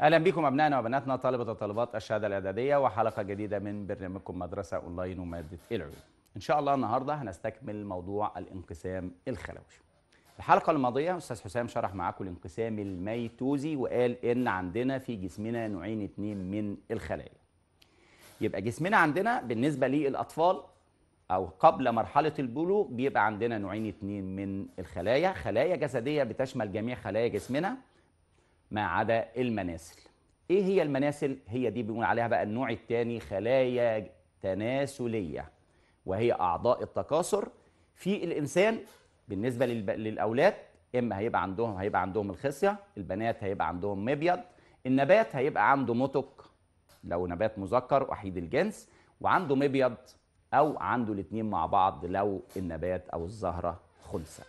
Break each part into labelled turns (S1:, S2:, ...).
S1: اهلا بكم ابنائنا وبناتنا طالبه وطالبات الشهاده الاعداديه وحلقه جديده من برنامجكم مدرسه اونلاين وماده العلوم. ان شاء الله النهارده هنستكمل موضوع الانقسام الخلوي. الحلقه الماضيه استاذ حسام شرح معاكم الانقسام الميتوزي وقال ان عندنا في جسمنا نوعين اتنين من الخلايا. يبقى جسمنا عندنا بالنسبه للاطفال او قبل مرحله البلوغ بيبقى عندنا نوعين اتنين من الخلايا، خلايا جسديه بتشمل جميع خلايا جسمنا ما عدا المناسل ايه هي المناسل هي دي بنقول عليها بقى النوع الثاني خلايا تناسليه وهي اعضاء التكاثر في الانسان بالنسبه للاولاد اما هيبقى عندهم هيبقى عندهم الخصيه البنات هيبقى عندهم مبيض النبات هيبقى عنده متك لو نبات مذكر وحيد الجنس وعنده مبيض او عنده الاثنين مع بعض لو النبات او الزهره خنثى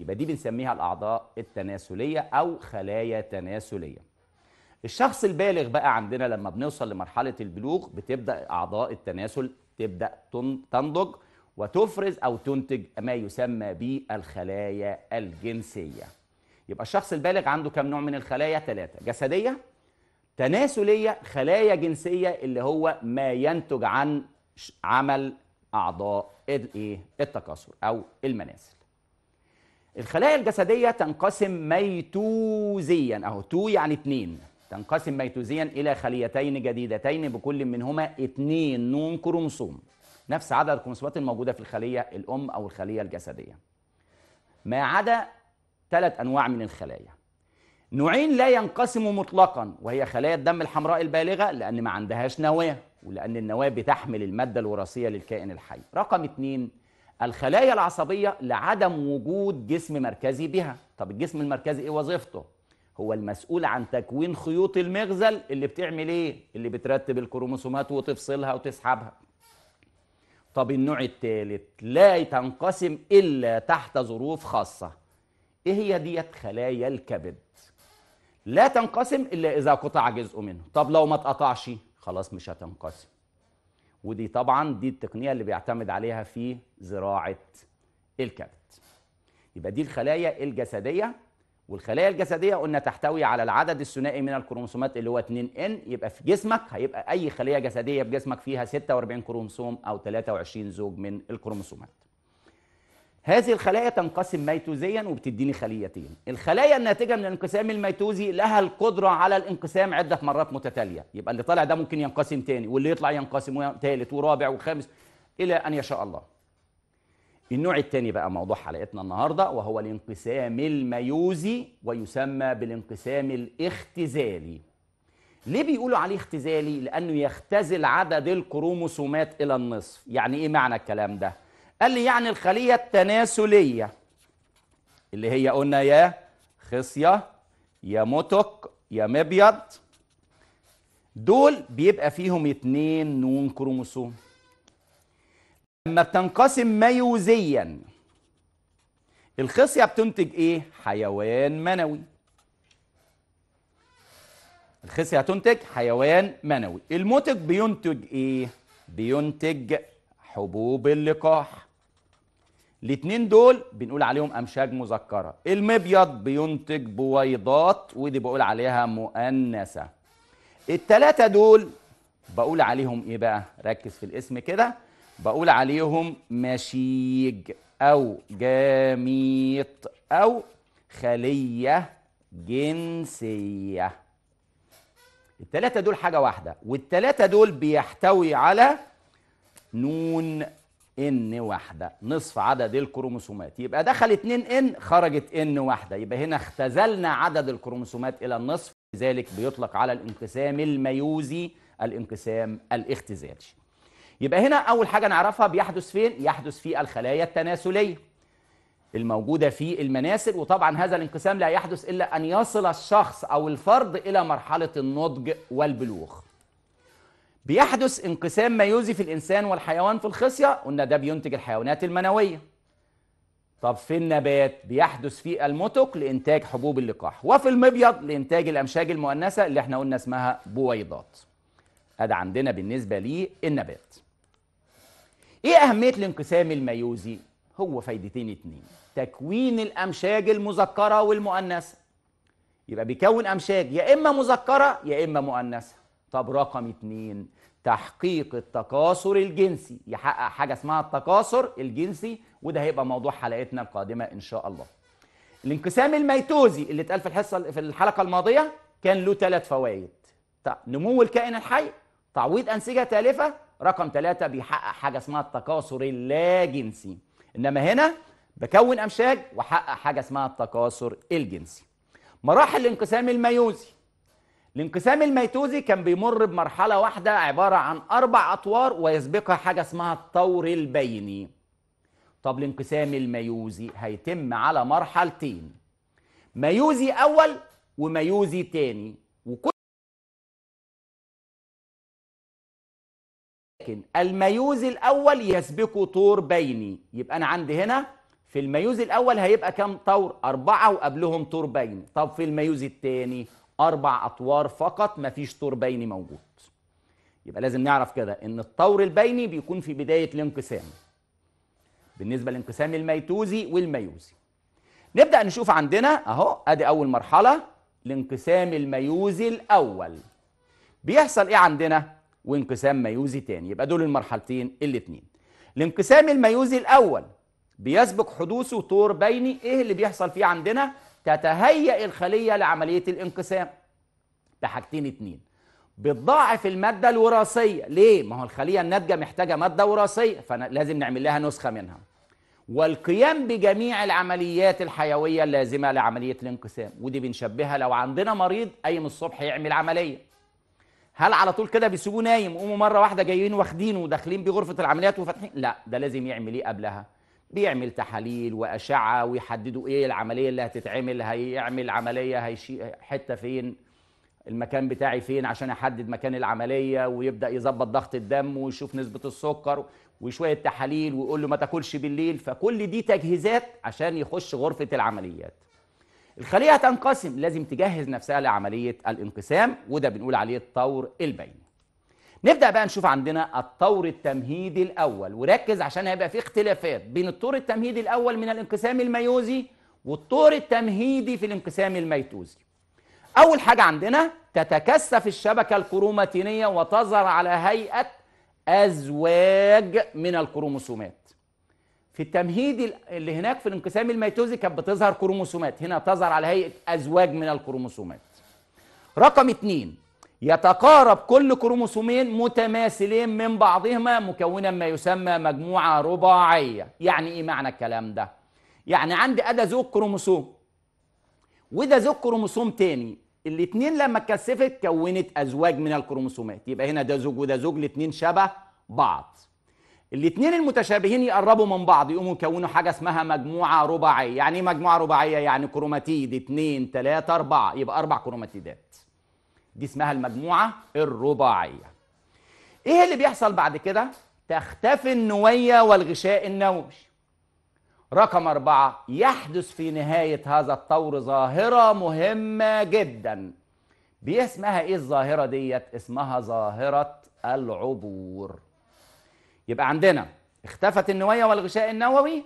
S1: يبقى دي بنسميها الاعضاء التناسليه او خلايا تناسليه الشخص البالغ بقى عندنا لما بنوصل لمرحله البلوغ بتبدا اعضاء التناسل تبدا تنضج وتفرز او تنتج ما يسمى بالخلايا الجنسيه يبقى الشخص البالغ عنده كم نوع من الخلايا ثلاثه جسديه تناسليه خلايا جنسيه اللي هو ما ينتج عن عمل اعضاء الايه التكاثر او المناسل الخلايا الجسدية تنقسم ميتوزيا أهو تو يعني اتنين تنقسم ميتوزيا إلى خليتين جديدتين بكل منهما اتنين نون كروموسوم نفس عدد الكروموسومات الموجودة في الخلية الأم أو الخلية الجسدية ما عدا ثلاث أنواع من الخلايا نوعين لا ينقسموا مطلقا وهي خلايا الدم الحمراء البالغة لأن ما عندهاش نواة ولأن النواة بتحمل المادة الوراثية للكائن الحي رقم اتنين الخلايا العصبية لعدم وجود جسم مركزي بها طب الجسم المركزي ايه وظيفته هو المسؤول عن تكوين خيوط المغزل اللي بتعمل ايه اللي بترتب الكروموسومات وتفصلها وتسحبها طب النوع الثالث لا تنقسم الا تحت ظروف خاصه ايه هي ديت خلايا الكبد لا تنقسم الا اذا قطع جزء منه طب لو ما اتقطعش خلاص مش هتنقسم ودي طبعا دي التقنيه اللي بيعتمد عليها في زراعه الكبد يبقى دي الخلايا الجسديه والخلايا الجسديه قلنا تحتوي على العدد الثنائي من الكروموسومات اللي هو 2 ان يبقى في جسمك هيبقى اي خليه جسديه في جسمك فيها 46 كروموسوم او 23 زوج من الكروموسومات هذه الخلايا تنقسم ميتوزيا وبتديني خليتين الخلايا الناتجه من الانقسام الميتوزي لها القدره على الانقسام عده مرات متتاليه يبقى اللي طالع ده ممكن ينقسم تاني واللي يطلع ينقسم ثالث ورابع وخامس الى ان يشاء الله النوع الثاني بقى موضوع حلقتنا النهارده وهو الانقسام الميوزي ويسمى بالانقسام الاختزالي ليه بيقولوا عليه اختزالي لانه يختزل عدد الكروموسومات الى النصف يعني ايه معنى الكلام ده قال لي يعني الخلية التناسلية اللي هي قلنا يا خصية يا متك يا مبيض دول بيبقى فيهم اتنين نون كروموسوم لما بتنقسم ميوزيا الخصية بتنتج ايه؟ حيوان منوي الخصية هتنتج حيوان منوي المتك بينتج ايه؟ بينتج حبوب اللقاح الاثنين دول بنقول عليهم امشاج مذكره المبيض بينتج بويضات ودي بقول عليها مؤنثه الثلاثه دول بقول عليهم ايه بقى ركز في الاسم كده بقول عليهم مشيج او جاميط او خليه جنسيه الثلاثه دول حاجه واحده والثلاثه دول بيحتوي على نون ان واحده نصف عدد الكروموسومات يبقى دخل 2 ان خرجت ان واحده يبقى هنا اختزلنا عدد الكروموسومات الى النصف لذلك بيطلق على الانقسام الميوزي الانقسام الاختزالي يبقى هنا اول حاجه نعرفها بيحدث فين يحدث في الخلايا التناسليه الموجوده في المناسل وطبعا هذا الانقسام لا يحدث الا ان يصل الشخص او الفرد الى مرحله النضج والبلوغ بيحدث انقسام ميوزي في الإنسان والحيوان في الخصية قلنا ده بينتج الحيوانات المنوية طب في النبات بيحدث في الموتوك لإنتاج حبوب اللقاح وفي المبيض لإنتاج الأمشاج المؤنثة اللي احنا قلنا اسمها بويضات هذا عندنا بالنسبة للنبات ايه أهمية الانقسام الميوزي؟ هو فايدتين اتنين تكوين الأمشاج المذكرة والمؤنثة يبقى بيكون أمشاج يا إما مذكرة يا إما مؤنثة طب رقم اتنين تحقيق التكاثر الجنسي يحقق حاجه اسمها التكاثر الجنسي وده هيبقى موضوع حلقتنا القادمه ان شاء الله الانقسام الميتوزي اللي اتقال في الحصه في الحلقه الماضيه كان له ثلاث فوائد نمو الكائن الحي تعويض انسجه تالفه رقم ثلاثة بيحقق حاجه اسمها التكاثر اللاجنسي انما هنا بكون امشاج واحقق حاجه اسمها التكاثر الجنسي مراحل الانقسام الميوزي الانقسام الميتوزي كان بيمر بمرحلة واحدة عبارة عن أربع أطوار ويسبقها حاجة اسمها الطور البيني طب الانقسام الميوزي هيتم على مرحلتين ميوزي أول وميوزي تاني وكل لكن الميوزي الأول يسبقه طور بيني يبقى أنا عندي هنا في الميوزي الأول هيبقى كام طور؟ أربعة وقبلهم طور بيني طب في الميوزي التاني؟ اربع اطوار فقط مفيش طور بيني موجود يبقى لازم نعرف كده ان الطور البيني بيكون في بدايه الانقسام بالنسبه لانقسام الميتوزي والميوزي نبدا نشوف عندنا اهو ادي اول مرحله الانقسام الميوزي الاول بيحصل ايه عندنا وانقسام ميوزي تاني يبقى دول المرحلتين الاثنين الانقسام الميوزي الاول بيسبق حدوثه طور بيني ايه اللي بيحصل فيه عندنا تتهيأ الخلية لعملية الانقسام ده حاجتين اتنين بتضاعف المادة الوراثية ليه؟ ما هو الخلية الناتجة محتاجة مادة وراثية فلازم نعمل لها نسخة منها والقيام بجميع العمليات الحيوية اللازمة لعملية الانقسام ودي بنشبهها لو عندنا مريض قايم الصبح يعمل عملية هل على طول كده بيسيبوه نايم قوموا مرة واحدة جايين واخدينه وداخلين بغرفة العمليات وفاتحين؟ لا ده لازم يعمل ايه قبلها؟ بيعمل تحاليل واشعه ويحددوا ايه العمليه اللي هتتعمل هيعمل عمليه هيشي حته فين المكان بتاعي فين عشان احدد مكان العمليه ويبدا يظبط ضغط الدم ويشوف نسبه السكر وشويه تحاليل ويقول له ما تاكلش بالليل فكل دي تجهيزات عشان يخش غرفه العمليات الخليه هتنقسم لازم تجهز نفسها لعمليه الانقسام وده بنقول عليه الطور البين نبدا بقى نشوف عندنا الطور التمهيدي الاول وركز عشان هيبقى في اختلافات بين الطور التمهيدي الاول من الانقسام الميوزي والطور التمهيدي في الانقسام الميتوزي اول حاجه عندنا تتكثف الشبكه الكروماتينيه وتظهر على هيئه ازواج من الكروموسومات في التمهيد اللي هناك في الانقسام الميتوزي كانت بتظهر كروموسومات هنا تظهر على هيئه ازواج من الكروموسومات رقم اتنين يتقارب كل كروموسومين متماثلين من بعضهما مكونا ما يسمى مجموعة رباعية يعني إيه معنى الكلام ده؟ يعني عندي أدا زوج كروموسوم وده زوج كروموسوم تاني الاتنين لما اتكثفت كونت أزواج من الكروموسومات يبقى هنا ده زوج وده زوج الاتنين شبه بعض الاتنين المتشابهين يقربوا من بعض يقوموا يكونوا حاجة اسمها مجموعة رباعية يعني ايه مجموعة رباعية؟ يعني كروماتيد اتنين تلاتة أربعة يبقى أربع كروماتيدات دي اسمها المجموعة الرباعية ايه اللي بيحصل بعد كده تختفي النوية والغشاء النووي رقم أربعة يحدث في نهاية هذا الطور ظاهرة مهمة جدا بيسمها ايه الظاهرة ديت اسمها ظاهرة العبور يبقى عندنا اختفت النوية والغشاء النووي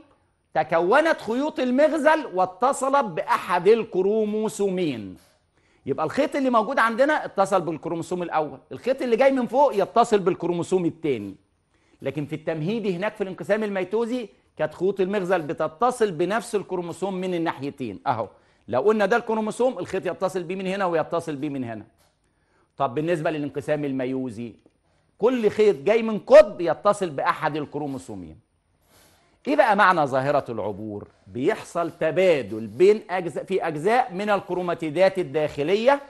S1: تكونت خيوط المغزل واتصلت بأحد الكروموسومين يبقى الخيط اللي موجود عندنا اتصل بالكروموسوم الاول الخيط اللي جاي من فوق يتصل بالكروموسوم الثاني لكن في التمهيدي هناك في الانقسام الميتوزي كانت خيوط المغزل بتتصل بنفس الكروموسوم من الناحيتين اهو لو قلنا ده الكروموسوم الخيط يتصل بيه من هنا ويتصل بيه من هنا طب بالنسبه للانقسام الميوزي كل خيط جاي من قطب يتصل باحد الكروموسومين ايه بقى معنى ظاهرة العبور؟ بيحصل تبادل بين أجزاء في أجزاء من الكروماتيدات الداخلية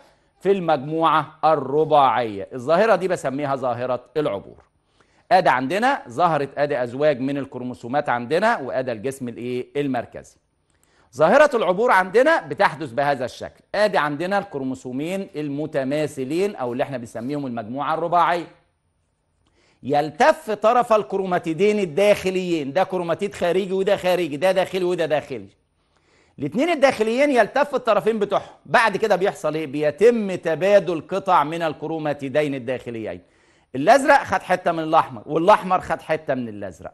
S1: في المجموعة الرباعية الظاهرة دي بسميها ظاهرة العبور أدى عندنا ظهرت أدى أزواج من الكروموسومات عندنا وأدى الجسم الإيه؟ المركزي ظاهرة العبور عندنا بتحدث بهذا الشكل أدى عندنا الكروموسومين المتماثلين أو اللي احنا بنسميهم المجموعة الرباعية يلتف طرف الكروماتيدين الداخليين ده كروماتيد خارجي وده خارجي ده داخلي وده داخلي الاثنين الداخليين يلتف الطرفين بتوعهم بعد كده بيحصل ايه بيتم تبادل قطع من الكروماتيدين الداخليين الازرق خد حته من الاحمر والاحمر خد حته من الازرق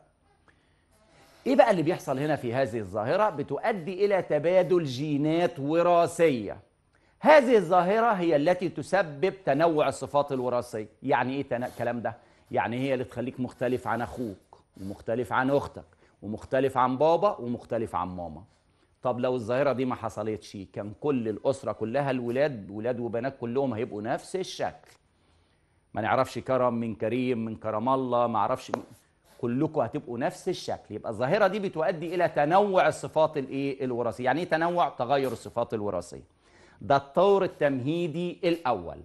S1: ايه بقى اللي بيحصل هنا في هذه الظاهره بتؤدي الى تبادل جينات وراثيه هذه الظاهره هي التي تسبب تنوع الصفات الوراثيه يعني ايه الكلام ده يعني هي اللي تخليك مختلف عن اخوك ومختلف عن اختك ومختلف عن بابا ومختلف عن ماما طب لو الظاهرة دي ما حصلتش كان كل الأسرة كلها الولاد ولاد وبنات كلهم هيبقوا نفس الشكل ما نعرفش كرم من كريم من كرم الله ما اعرفش كلكم هتبقوا نفس الشكل يبقى الظاهرة دي بتؤدي إلى تنوع الصفات الايه الوراثية يعني ايه تنوع تغير الصفات الوراثية ده الطور التمهيدي الأول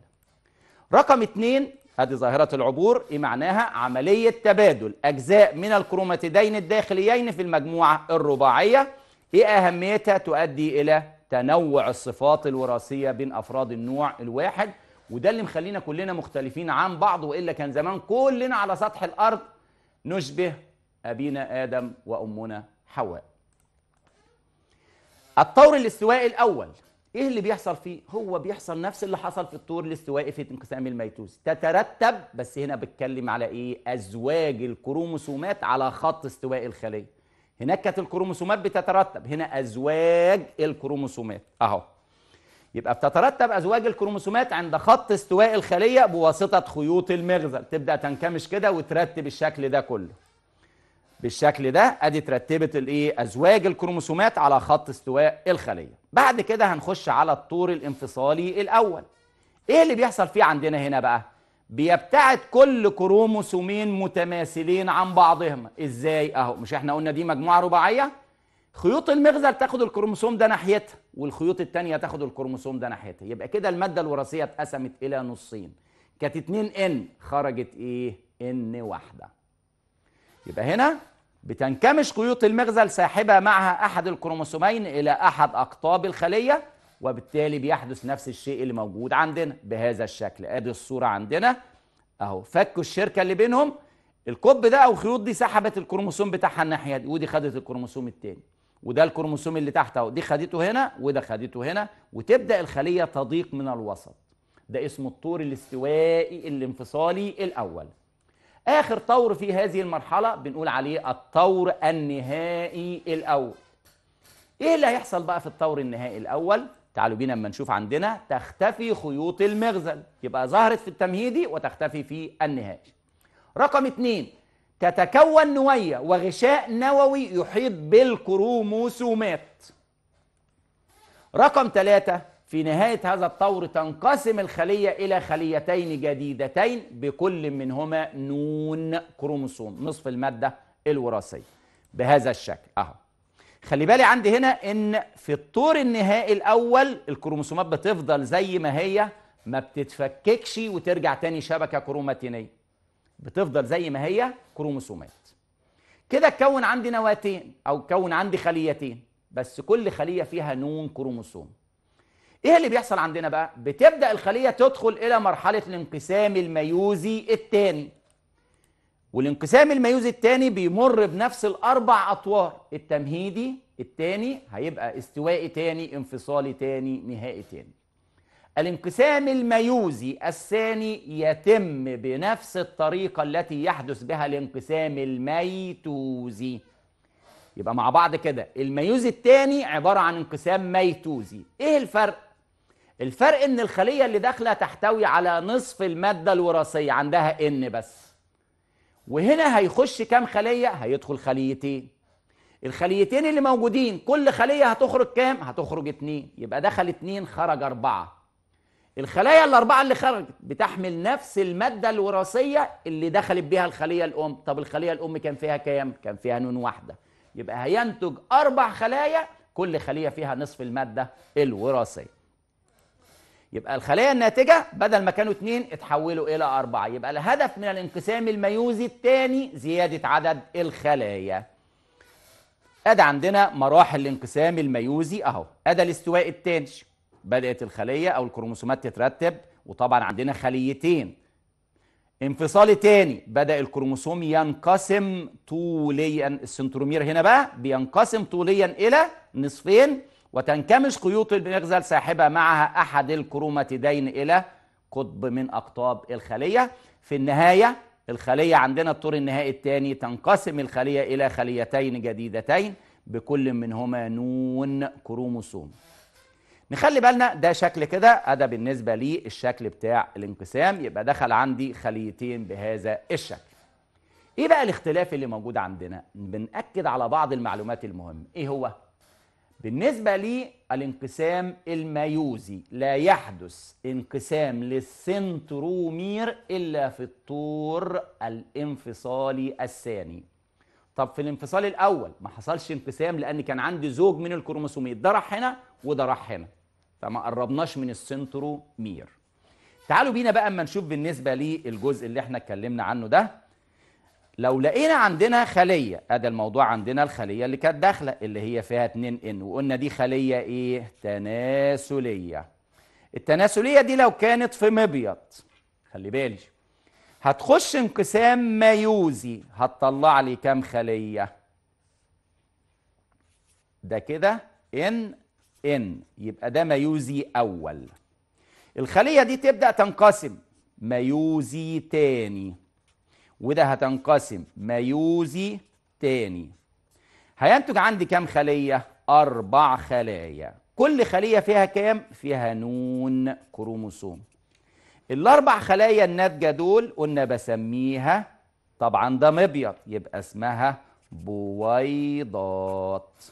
S1: رقم اتنين هذه ظاهرة العبور إيه معناها عملية تبادل أجزاء من الكروماتيدين الداخليين في المجموعة الرباعية إيه أهميتها تؤدي إلى تنوع الصفات الوراثية بين أفراد النوع الواحد وده اللي مخلينا كلنا مختلفين عن بعض وإلا كان زمان كلنا على سطح الأرض نشبه أبينا آدم وأمنا حواء الطور الاستوائي الأول ايه اللي بيحصل فيه هو بيحصل نفس اللي حصل في الطور الاستوائي في انقسام الميتوز تترتب بس هنا بتكلم على ايه ازواج الكروموسومات على خط استواء الخليه هناك كانت الكروموسومات بتترتب هنا ازواج الكروموسومات اهو يبقى بتترتب ازواج الكروموسومات عند خط استواء الخليه بواسطه خيوط المغزل تبدا تنكمش كده وترتب الشكل ده كله بالشكل ده ادي ترتبت الايه ازواج الكروموسومات على خط استواء الخليه بعد كده هنخش على الطور الانفصالي الاول ايه اللي بيحصل فيه عندنا هنا بقى بيبتعد كل كروموسومين متماثلين عن بعضهم ازاي اهو مش احنا قلنا دي مجموعه رباعيه خيوط المغزل تاخد الكروموسوم ده ناحيتها والخيوط التانية تاخد الكروموسوم ده ناحيتها يبقى كده الماده الوراثيه اتقسمت الى نصين كانت 2 ان خرجت ايه ان واحده يبقى هنا بتنكمش خيوط المغزل ساحبة معها أحد الكروموسومين إلى أحد أقطاب الخلية وبالتالي بيحدث نفس الشيء اللي موجود عندنا بهذا الشكل ادي الصورة عندنا اهو فكوا الشركة اللي بينهم الكوب ده او خيوط دي سحبت الكروموسوم بتاعها الناحية دي ودي خدت الكروموسوم التاني وده الكروموسوم اللي تحت اهو دي خدته هنا وده خدته هنا وتبدأ الخلية تضيق من الوسط ده اسمه الطور الاستوائي الانفصالي الأول اخر طور في هذه المرحله بنقول عليه الطور النهائي الاول ايه اللي هيحصل بقى في الطور النهائي الاول تعالوا بينا اما نشوف عندنا تختفي خيوط المغزل يبقى ظهرت في التمهيدي وتختفي في النهائي رقم اثنين تتكون نوية وغشاء نووي يحيط بالكروموسومات رقم ثلاثة في نهاية هذا الطور تنقسم الخلية إلى خليتين جديدتين بكل منهما نون كروموسوم نصف المادة الوراثية بهذا الشكل أهو خلي بالي عندي هنا إن في الطور النهائي الأول الكروموسومات بتفضل زي ما هي ما بتتفككش وترجع تاني شبكة كروماتينية بتفضل زي ما هي كروموسومات كده اتكون عندي نواتين أو اتكون عندي خليتين بس كل خلية فيها نون كروموسوم ايه اللي بيحصل عندنا بقى بتبدا الخليه تدخل الى مرحله الانقسام الميوزي الثاني والانقسام الميوزي الثاني بيمر بنفس الاربع اطوار التمهيدي الثاني هيبقى استوائي ثاني انفصالي ثاني نهائي ثاني الانقسام الميوزي الثاني يتم بنفس الطريقه التي يحدث بها الانقسام الميتوزي يبقى مع بعض كده الميوزي الثاني عباره عن انقسام ميتوزي ايه الفرق الفرق ان الخليه اللي داخله تحتوي على نصف الماده الوراثيه عندها ان بس وهنا هيخش كام خليه هيدخل خليتين الخليتين اللي موجودين كل خليه هتخرج كام هتخرج اتنين يبقى دخل اتنين خرج اربعه الخلايا الاربعه اللي خرجت بتحمل نفس الماده الوراثيه اللي دخلت بيها الخليه الام طب الخليه الام كان فيها كام كان فيها نون واحده يبقى هينتج اربع خلايا كل خليه فيها نصف الماده الوراثيه يبقى الخلية الناتجة بدل ما كانوا اتنين اتحولوا إلى أربعة يبقى الهدف من الانقسام الميوزي الثاني زيادة عدد الخلايا أدى عندنا مراحل الانقسام الميوزي أهو أدى الاستواء الثاني بدأت الخلية أو الكروموسومات تترتب وطبعا عندنا خليتين انفصال تاني بدأ الكروموسوم ينقسم طوليا السنترومير هنا بقى بينقسم طوليا إلى نصفين وتنكمش خيوط المغزل ساحبة معها أحد الكروماتيدين إلى قطب من أقطاب الخلية في النهاية الخلية عندنا الطور النهائي الثاني تنقسم الخلية إلى خليتين جديدتين بكل منهما نون كروموسوم نخلي بالنا ده شكل كده ده بالنسبة للشكل بتاع الانقسام يبقى دخل عندي خليتين بهذا الشكل ايه بقى الاختلاف اللي موجود عندنا بنأكد على بعض المعلومات المهمة ايه هو بالنسبة للانقسام الميوزي لا يحدث انقسام للسنترومير إلا في الطور الانفصالي الثاني طب في الانفصال الأول ما حصلش انقسام لأن كان عندي زوج من الكروموسوميات ده راح هنا وده راح هنا فما قربناش من السنترومير تعالوا بينا بقى اما نشوف بالنسبة للجزء اللي احنا اتكلمنا عنه ده لو لقينا عندنا خلية هذا الموضوع عندنا الخلية اللي كانت داخلة اللي هي فيها 2 ان وقلنا دي خلية ايه تناسلية التناسلية دي لو كانت في مبيض خلي بالي هتخش انقسام مايوزي هتطلع لي كام خلية ده كده ان ان يبقى ده مايوزي اول الخلية دي تبدأ تنقسم مايوزي تاني وده هتنقسم ميوزي تاني هينتج عندي كام خلية؟ أربع خلايا كل خلية فيها كام؟ فيها نون كروموسوم الأربع خلايا الناتجة دول قلنا بسميها طبعا ده مبيض يبقى اسمها بويضات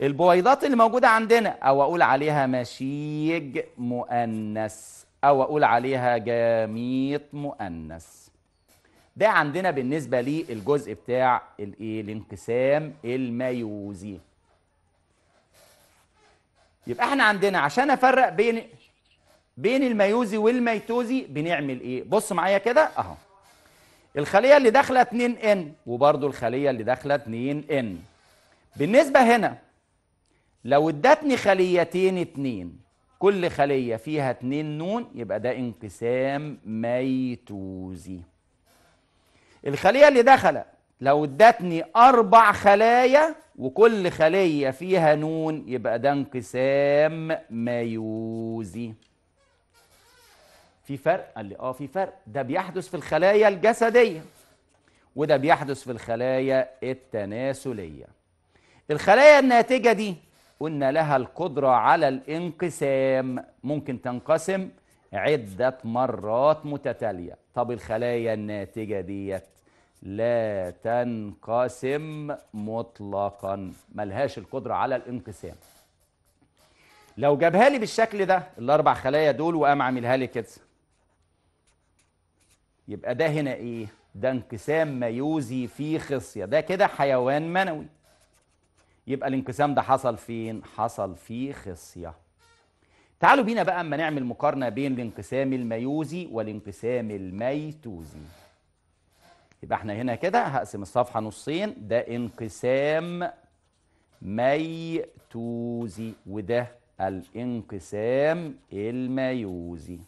S1: البويضات اللي موجودة عندنا أو أقول عليها مشيج مؤنث أو أقول عليها جاميط مؤنث ده عندنا بالنسبه للجزء بتاع الايه الانقسام الميوزي يبقى احنا عندنا عشان افرق بين بين الميوزي والميتوزي بنعمل ايه بص معايا كده اهو الخليه اللي داخله 2 ان وبرده الخليه اللي داخله 2 ان بالنسبه هنا لو ادتني خليتين اتنين كل خليه فيها اتنين نون يبقى ده انقسام ميتوزي الخلية اللي دخلت لو ادتني أربع خلايا وكل خلية فيها نون يبقى ده انقسام ميوزي في فرق؟ قال لي اه في فرق ده بيحدث في الخلايا الجسدية وده بيحدث في الخلايا التناسلية الخلايا الناتجة دي قلنا لها القدرة على الانقسام ممكن تنقسم عدة مرات متتالية طب الخلايا الناتجة ديت لا تنقسم مطلقا ملهاش القدرة على الانقسام لو جابها لي بالشكل ده الاربع خلايا دول وقام عاملها لي كده يبقى ده هنا ايه ده انقسام ميوزي في خصيه ده كده حيوان منوي يبقى الانقسام ده حصل فين حصل في خصيه تعالوا بينا بقى اما نعمل مقارنه بين الانقسام الميوزي والانقسام الميتوزي يبقى احنا هنا كده هقسم الصفحه نصين ده انقسام ميتوزي وده الانقسام الميوزي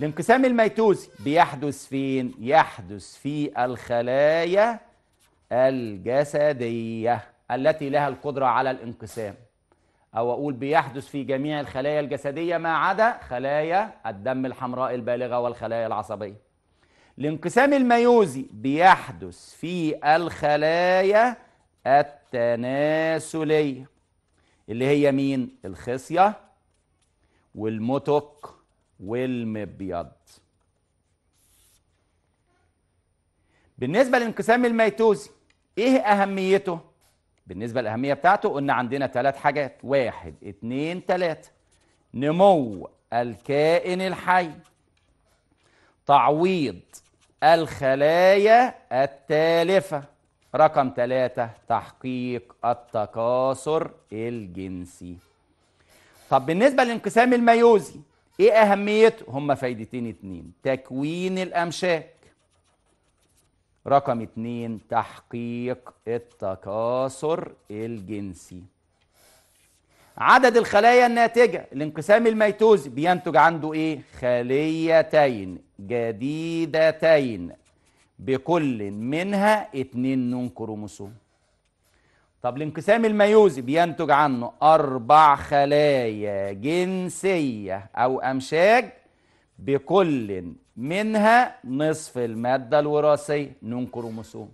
S1: الانقسام الميتوزي بيحدث فين يحدث في الخلايا الجسديه التي لها القدره على الانقسام أو أقول بيحدث في جميع الخلايا الجسدية ما عدا خلايا الدم الحمراء البالغة والخلايا العصبية الانقسام الميوزي بيحدث في الخلايا التناسلية اللي هي مين؟ الخصية والمتق والمبيض بالنسبة للانقسام الميتوزي ايه اهميته بالنسبة للأهمية بتاعته قلنا عندنا ثلاث حاجات واحد اتنين تلاتة نمو الكائن الحي تعويض الخلايا التالفة رقم ثلاثة تحقيق التكاثر الجنسي طب بالنسبة للانقسام الميوزي ايه اهميته هما فايدتين اتنين تكوين الامشاك رقم اتنين تحقيق التكاثر الجنسي عدد الخلايا الناتجة الانقسام الميتوزي بينتج عنده ايه خليتين جديدتين بكل منها اتنين نون كروموسوم طب الانقسام الميوزي بينتج عنه اربع خلايا جنسية او امشاج بكل منها نصف المادة الوراثية نون كروموسوم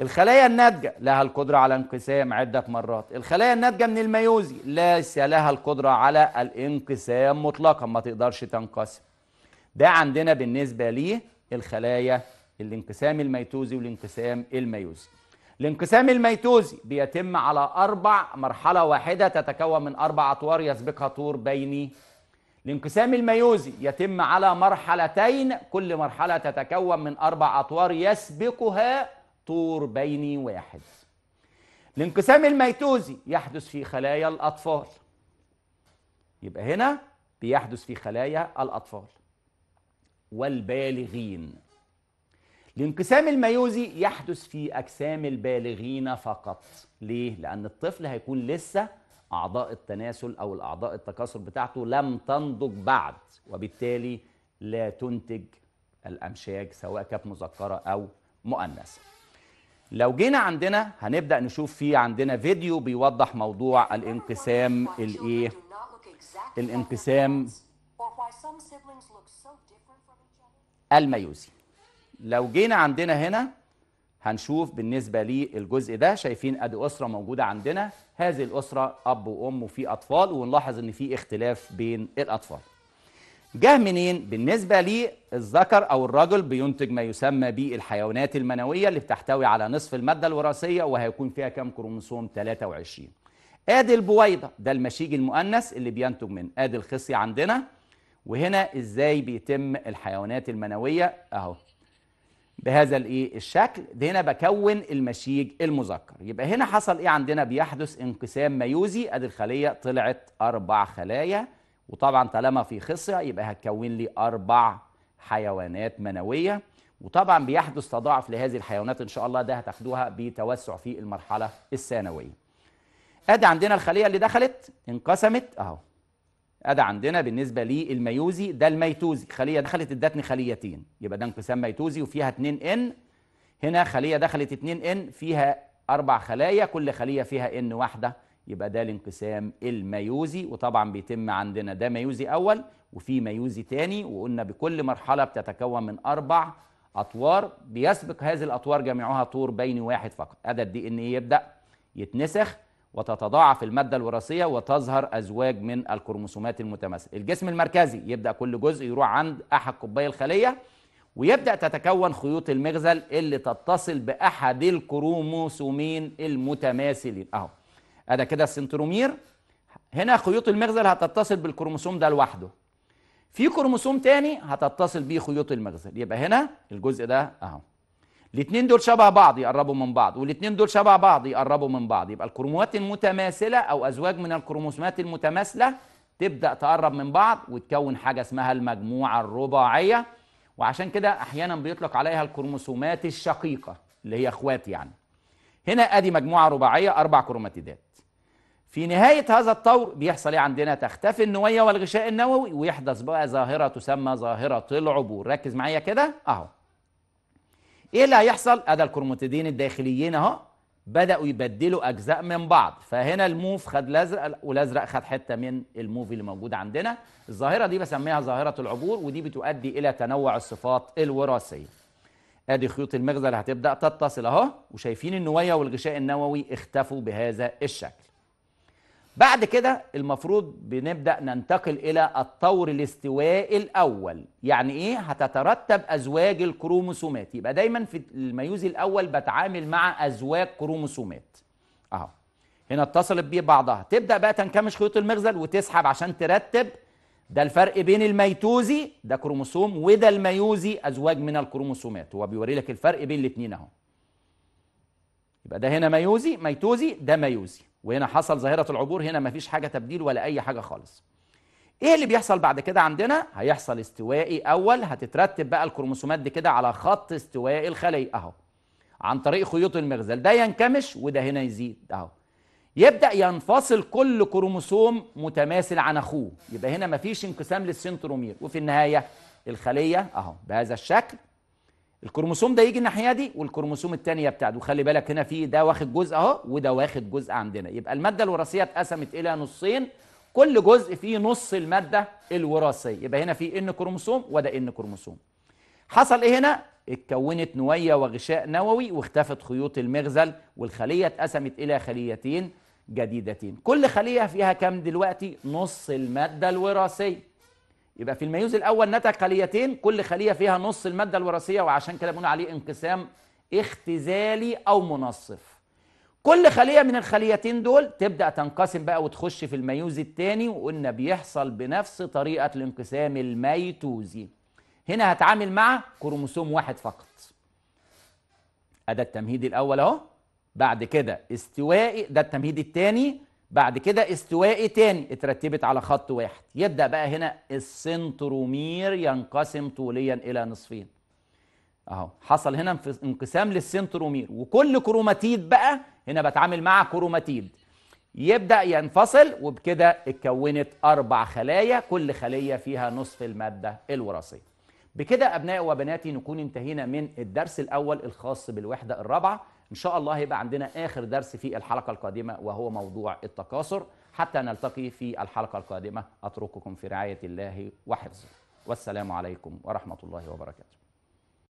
S1: الخلايا الناتجة لها القدرة على انقسام عدة مرات الخلايا الناتجة من الميوزي ليس لها القدرة على الانقسام مطلقا ما تقدرش تنقسم ده عندنا بالنسبة ليه الخلايا الانقسام الميتوزي والانقسام الميوزي الانقسام الميتوزي بيتم على أربع مرحلة واحدة تتكون من أربع أطوار يسبقها طور بيني الانقسام الميوزي يتم على مرحلتين كل مرحلة تتكون من أربع أطوار يسبقها طور بيني واحد الانقسام الميتوزي يحدث في خلايا الأطفال يبقى هنا بيحدث في خلايا الأطفال والبالغين الانقسام الميوزي يحدث في أجسام البالغين فقط ليه؟ لأن الطفل هيكون لسه اعضاء التناسل او الاعضاء التكاثر بتاعته لم تنضج بعد وبالتالي لا تنتج الامشاج سواء كانت مذكره او مؤنثه لو جينا عندنا هنبدا نشوف في عندنا فيديو بيوضح موضوع الانقسام الايه الانقسام الميوزي لو جينا عندنا هنا هنشوف بالنسبة للجزء ده شايفين أدي أسرة موجودة عندنا هذه الأسرة أب وأم وفي أطفال ونلاحظ إن في اختلاف بين الأطفال جه منين؟ بالنسبة للذكر أو الرجل بينتج ما يسمى بالحيوانات المنوية اللي بتحتوي على نصف المادة الوراثية وهيكون فيها كم كروموسوم 23 آدي البويضة ده المشيج المؤنث اللي بينتج من آدي الخصي عندنا وهنا إزاي بيتم الحيوانات المنوية أهو بهذا الايه الشكل ده هنا بكون المشيج المذكر يبقى هنا حصل ايه عندنا بيحدث انقسام ميوزي ادي الخليه طلعت اربع خلايا وطبعا طالما في خصيه يبقى هتكون لي اربع حيوانات منويه وطبعا بيحدث تضاعف لهذه الحيوانات ان شاء الله ده هتاخدوها بتوسع في المرحله الثانويه ادي عندنا الخليه اللي دخلت انقسمت اهو ادي عندنا بالنسبه للميوزي ده الميتوزي خليه دخلت ادتني خليتين يبقى ده انقسام ميتوزي وفيها 2 ان هنا خليه دخلت 2 ان فيها اربع خلايا كل خليه فيها ان واحده يبقى ده الانقسام الميوزي وطبعا بيتم عندنا ده ميوزي اول وفي ميوزي تاني وقلنا بكل مرحله بتتكون من اربع اطوار بيسبق هذه الاطوار جميعها طور بيني واحد فقط ادى الدي ان ايه يبدا يتنسخ وتتضاعف المادة الوراثية وتظهر أزواج من الكروموسومات المتماثلة الجسم المركزي يبدأ كل جزء يروح عند أحد قطبي الخلية ويبدأ تتكون خيوط المغزل اللي تتصل بأحد الكروموسومين المتماثلين أهو أدا كده السنترومير هنا خيوط المغزل هتتصل بالكروموسوم ده لوحده في كروموسوم تاني هتتصل بيه خيوط المغزل يبقى هنا الجزء ده أهو الاثنين دول شبه بعض يقربوا من بعض والاثنين دول شبه بعض يقربوا من بعض يبقى الكروموات المتماثله او ازواج من الكروموسومات المتماثله تبدا تقرب من بعض وتكون حاجه اسمها المجموعه الرباعيه وعشان كده احيانا بيطلق عليها الكروموسومات الشقيقه اللي هي اخوات يعني هنا ادي مجموعه رباعيه اربع كروماتيدات في نهايه هذا الطور بيحصل ايه عندنا تختفي النويه والغشاء النووي ويحدث بقى ظاهره تسمى ظاهره العبور ركز معايا كده اهو ايه اللي هيحصل ادى الكروماتيدين الداخليين اهو بداوا يبدلوا اجزاء من بعض فهنا الموف خد الازرق والازرق خد حته من الموف اللي موجود عندنا الظاهره دي بسميها ظاهره العبور ودي بتؤدي الى تنوع الصفات الوراثيه ادي خيوط المغزى اللي هتبدا تتصل اهو وشايفين النويه والغشاء النووي اختفوا بهذا الشكل بعد كده المفروض بنبدأ ننتقل إلى الطور الاستوائي الأول يعني إيه؟ هتترتب أزواج الكروموسومات يبقى دايما في الميوزي الأول بتعامل مع أزواج كروموسومات أهو هنا اتصلت بيه بعضها تبدأ بقى تنكمش خيوط المغزل وتسحب عشان ترتب ده الفرق بين الميتوزي ده كروموسوم وده الميوزي أزواج من الكروموسومات هو بيوري لك الفرق بين الاثنين أهو يبقى ده هنا ميوزي ميتوزي ده ميوزي وهنا حصل ظاهرة العبور هنا مفيش حاجة تبديل ولا أي حاجة خالص ايه اللي بيحصل بعد كده عندنا هيحصل استوائي اول هتترتب بقى الكروموسومات دي كده على خط استوائي الخلية اهو عن طريق خيوط المغزل ده ينكمش وده هنا يزيد اهو يبدا ينفصل كل كروموسوم متماثل عن اخوه يبقى هنا مفيش انقسام للسنترومير وفي النهايه الخليه اهو بهذا الشكل الكروموسوم ده يجي الناحيه دي والكروموسوم الثانيه بتاعته وخلي بالك هنا في ده واخد جزء اهو وده واخد جزء عندنا يبقى الماده الوراثيه اتقسمت الى نصين كل جزء فيه نص الماده الوراثيه يبقى هنا في ان كروموسوم وده ان كروموسوم حصل ايه هنا اتكونت نويه وغشاء نووي واختفت خيوط المغزل والخليه اتقسمت الى خليتين جديدتين كل خليه فيها كام دلوقتي نص الماده الوراثيه يبقى في الميوز الاول نتج خليتين كل خليه فيها نص الماده الوراثيه وعشان كده بنقول عليه انقسام اختزالي او منصف كل خليه من الخليتين دول تبدا تنقسم بقى وتخش في الميوز الثاني وقلنا بيحصل بنفس طريقه الانقسام الميتوزي هنا هتعامل مع كروموسوم واحد فقط ادى التمهيد الاول اهو بعد كده استوائي ده التمهيد الثاني بعد كده استوائي تاني اترتبت على خط واحد يبدأ بقى هنا السنترومير ينقسم طوليا إلى نصفين أهو حصل هنا انقسام للسنترومير وكل كروماتيد بقى هنا بتعامل مع كروماتيد يبدأ ينفصل وبكده اتكونت أربع خلايا كل خلية فيها نصف المادة الوراثية بكده أبنائي وبناتي نكون انتهينا من الدرس الأول الخاص بالوحدة الرابعة ان شاء الله هيبقى عندنا اخر درس في الحلقه القادمه وهو موضوع التكاثر حتى نلتقي في الحلقه القادمه اترككم في رعايه الله وحفظه والسلام عليكم ورحمه الله وبركاته